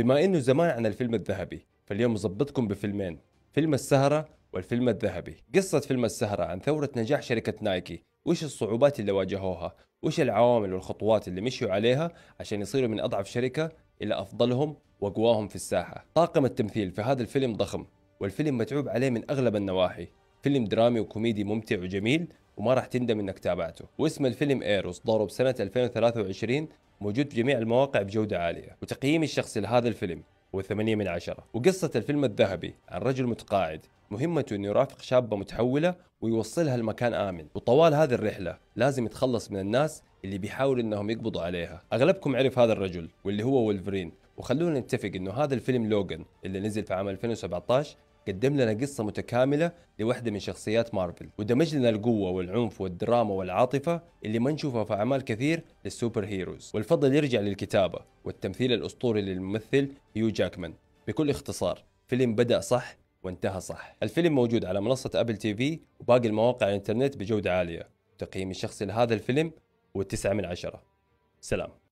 بما انه زمان عن الفيلم الذهبي فاليوم مظبطكم بفيلمين فيلم السهرة والفيلم الذهبي قصة فيلم السهرة عن ثورة نجاح شركة نايكي وش الصعوبات اللي واجهوها وش العوامل والخطوات اللي مشوا عليها عشان يصيروا من أضعف شركة إلى أفضلهم واقواهم في الساحة طاقم التمثيل في هذا الفيلم ضخم والفيلم متعوب عليه من أغلب النواحي فيلم درامي وكوميدي ممتع وجميل وما راح تندم انك تابعته واسم الفيلم ايروس ضرب سنه 2023 موجود في جميع المواقع بجودة عالية وتقييمي الشخصي لهذا الفيلم هو 8 من عشرة وقصة الفيلم الذهبي عن رجل متقاعد مهمته أنه يرافق شابة متحولة ويوصلها لمكان آمن وطوال هذه الرحلة لازم يتخلص من الناس اللي بيحاولوا انهم يقبضوا عليها اغلبكم عرف هذا الرجل واللي هو ولفرين وخلونا نتفق انه هذا الفيلم لوغان اللي نزل في عام 2017 قدم لنا قصة متكاملة لوحدة من شخصيات مارفل ودمج لنا القوة والعنف والدراما والعاطفة اللي ما نشوفها في أعمال كثير للسوبر هيروز والفضل يرجع للكتابة والتمثيل الأسطوري للممثل هيو جاكمان بكل اختصار فيلم بدأ صح وانتهى صح الفيلم موجود على منصة أبل تي في وباقي المواقع الانترنت بجودة عالية تقييمي الشخصي لهذا الفيلم هو 9 من عشرة سلام